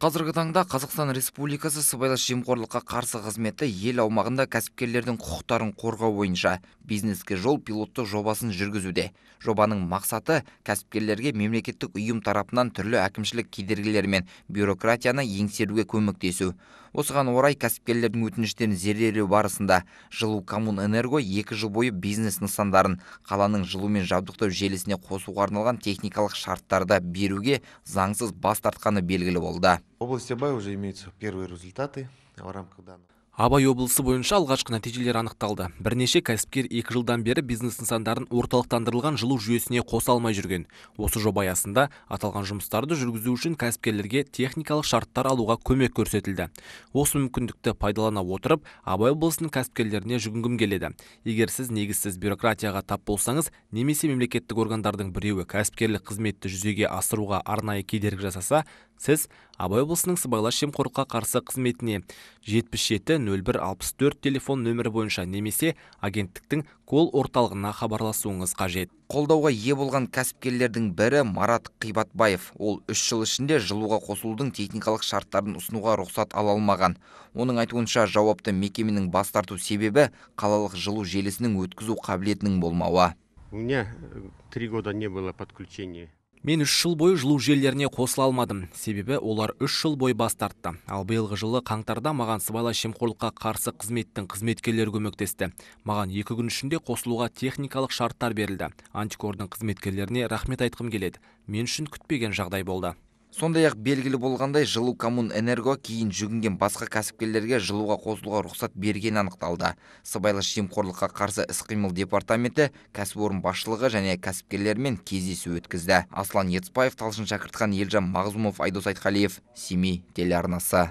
қазіргі таңда қазақстан республикасы сыбайлас жемқорлыққа қарсы қызметі ел аумағында кәсіпкерлердің құқықтарын қорғау бойынша бизнеске жол пилотты жобасын жүргізуде жобаның мақсаты кәсіпкерлерге мемлекеттік ұйым тарапынан түрлі әкімшілік кедергілер мен бюрократияны еңсеруге көмектесу осыған орай кәсіпкерлердің өтініштерін зерделеу барысында жылу коммун энерго екі жыл бойы бизнес нысандарын қаланың жылумен жабдықтау желісіне қосуға арналған техникалық шарттарды беруге заңсыз бас тартқаны белгілі болды области уже имеются первые результаты в абай облысы бойынша алғашқы нәтижелер анықталды бірнеше кәсіпкер екі жылдан бері бизнес нысандарын орталықтандырылған жылу жүйесіне қоса алмай жүрген осы жоба аясында аталған жұмыстарды жүргізу үшін кәсіпкерлерге техникалық шарттар алуға көмек көрсетілді осы мүмкіндікті пайдалана отырып абай облысының кәсіпкерлеріне жүгінгім келеді егер сіз негізсіз бюрократияға тап болсаңыз немесе мемлекеттік органдардың біреуі кәсіпкерлік қызметті жүзеге асыруға арнайы кедергі жасаса сіз абай облысының сыбайлас жемқорлыққа қарсы қызметіне жетпіс жеті телефон нөмірі бойынша немесе агенттіктің кол орталығына хабарласуыңыз қажет қолдауға ие болған кәсіпкерлердің бірі марат қибатбаев ол үш жыл ішінде жылуға қосылудың техникалық шарттарын ұсынуға рұқсат ала алмаған оның айтуынша жауапты мекеменің бас тарту себебі қалалық жылу желісінің өткізу қабілетінің болмауы у меня э, три года не было подключения мен үш жыл бойы жылу желілеріне қосыла алмадым себебі олар үш жыл бойы бас тартты ал биылғы жылы қаңтарда маған сыбайлас жемқорлыққа қарсы қызметтің қызметкерлері көмектесті маған екі күн ішінде қосылуға техникалық шарттар берілді антикордың қызметкерлеріне рахмет айтқым келеді мен үшін күтпеген жағдай болды сондай ақ белгілі болғандай жылу коммун энерго кейін жүгінген басқа кәсіпкерлерге жылуға қосылуға рұқсат берген анықталды сыбайлас жемқорлыққа қарсы іс-қимыл департаменті кәсіпорын басшылығы және кәсіпкерлермен кездесу өткізді аслан ертісбаев талшын шәкіртхан елжан мағзумов айдос айтқалиев семей телеарнасы